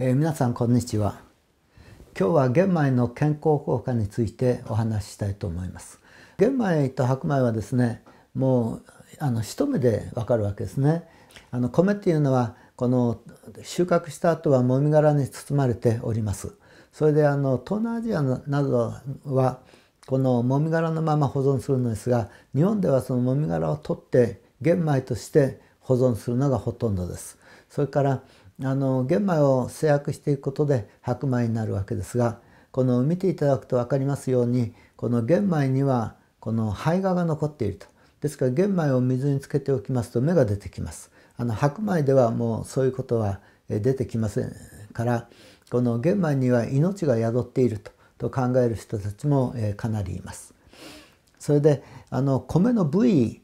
えー、皆さんこんにちは今日は玄米の健康効果についてお話ししたいと思います玄米と白米はですねもうあの一目でわかるわけですねあの米っていうのはこの収穫した後はもみ殻に包まれております。それであの東南アジアなどはこのもみ殻のまま保存するのですが日本ではそのもみ殻を取って玄米として保存するのがほとんどです。それからあの玄米を制約していくことで白米になるわけですがこの見ていただくと分かりますようにこの玄米にはこの胚芽が残っているとですから玄米を水につけておきますと芽が出てきますあの白米ではもうそういうことは出てきませんからこの玄米には命が宿っているとと考える人たちも、えかなりいます。それであの米の部位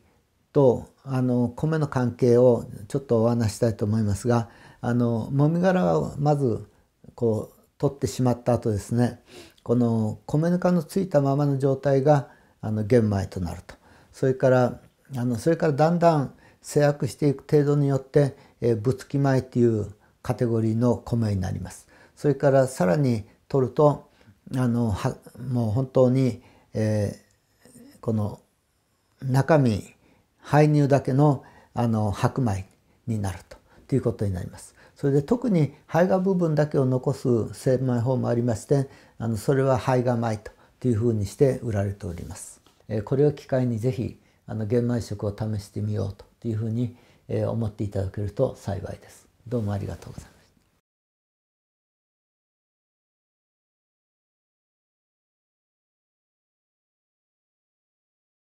とあの米の関係をちょっとお話したいと思いますがあのもみ殻をまずこう取ってしまった後ですねこの米ぬかのついたままの状態があの玄米となるとそれからあのそれからだんだん制約していく程度によって、えー、ぶつき米っていうカテゴリーの米になります。それからさらに取るとあのはもう本当に、えー、この中身排入だけのあの白米になるとということになります。それで特に胚芽部分だけを残す精米法もありましてあのそれは胚芽米とというふうにして売られております。えー、これを機会にぜひあの玄米食を試してみようというふうに思っていただけると幸いです。どうもありがとうございます。